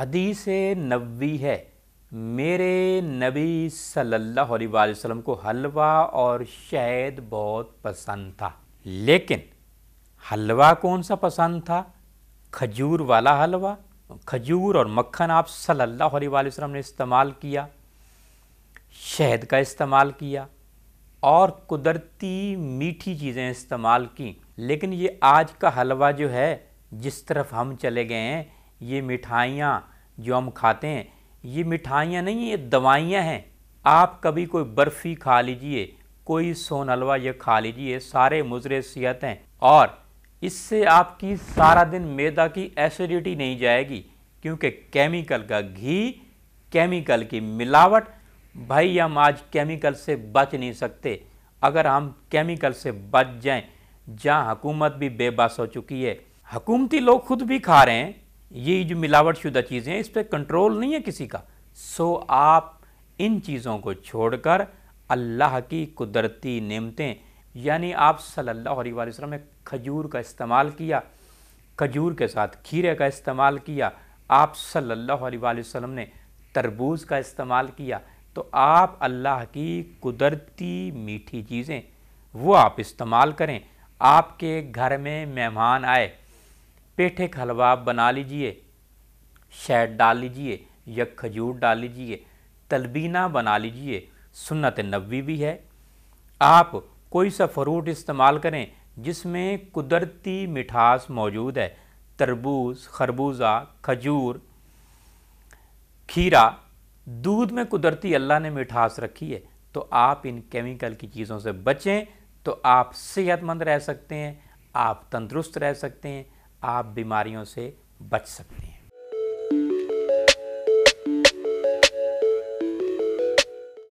حدیث نبوی ہے میرے نبی صلی اللہ علیہ وآلہ وسلم کو حلوہ اور شہد بہت پسند تھا لیکن حلوہ کون سا پسند تھا کھجور والا حلوہ کھجور اور مکھن آپ صلی اللہ علیہ وآلہ وسلم نے استعمال کیا شہد کا استعمال کیا اور قدرتی میٹھی چیزیں استعمال کیں لیکن یہ آج کا حلوہ جو ہے جس طرف ہم چلے گئے ہیں یہ مٹھائیاں جو ہم کھاتے ہیں یہ مٹھائیاں نہیں ہیں یہ دوائیاں ہیں آپ کبھی کوئی برفی کھا لیجئے کوئی سون حلوہ یہ کھا لیجئے سارے مضر صحت ہیں اور اس سے آپ کی سارا دن میدا کی ایسیڈیٹی نہیں جائے گی کیونکہ کیمیکل کا گھی کیمیکل کی ملاوٹ بھائی ہم آج کیمیکل سے بچ نہیں سکتے اگر ہم کیمیکل سے بچ جائیں جہاں حکومت بھی بے بس ہو چکی ہے حکومتی لوگ خود بھی کھا رہے ہیں یہ جو ملاوٹ شدہ چیزیں ہیں اس پہ کنٹرول نہیں ہے کسی کا سو آپ ان چیزوں کو چھوڑ کر اللہ کی قدرتی نعمتیں یعنی آپ صلی اللہ علیہ وسلم نے کھجور کا استعمال کیا کھجور کے ساتھ کھیرے کا استعمال کیا آپ صلی اللہ علیہ وسلم نے تربوز کا استعمال کیا تو آپ اللہ کی قدرتی میٹھی چیزیں وہ آپ استعمال کریں آپ کے گھر میں مہمان آئے پیٹھے کھلوا بنا لیجئے شہد ڈال لیجئے یا کھجور ڈال لیجئے تلبینہ بنا لیجئے سنت نبوی بھی ہے آپ کوئی سا فروٹ استعمال کریں جس میں قدرتی مٹھاس موجود ہے تربوز خربوزہ کھجور کھیرا دودھ میں قدرتی اللہ نے مٹھاس رکھی ہے تو آپ ان کیمیکل کی چیزوں سے بچیں تو آپ صحت مند رہ سکتے ہیں آپ تندرست رہ سکتے ہیں آپ بیماریوں سے بچ سکتے ہیں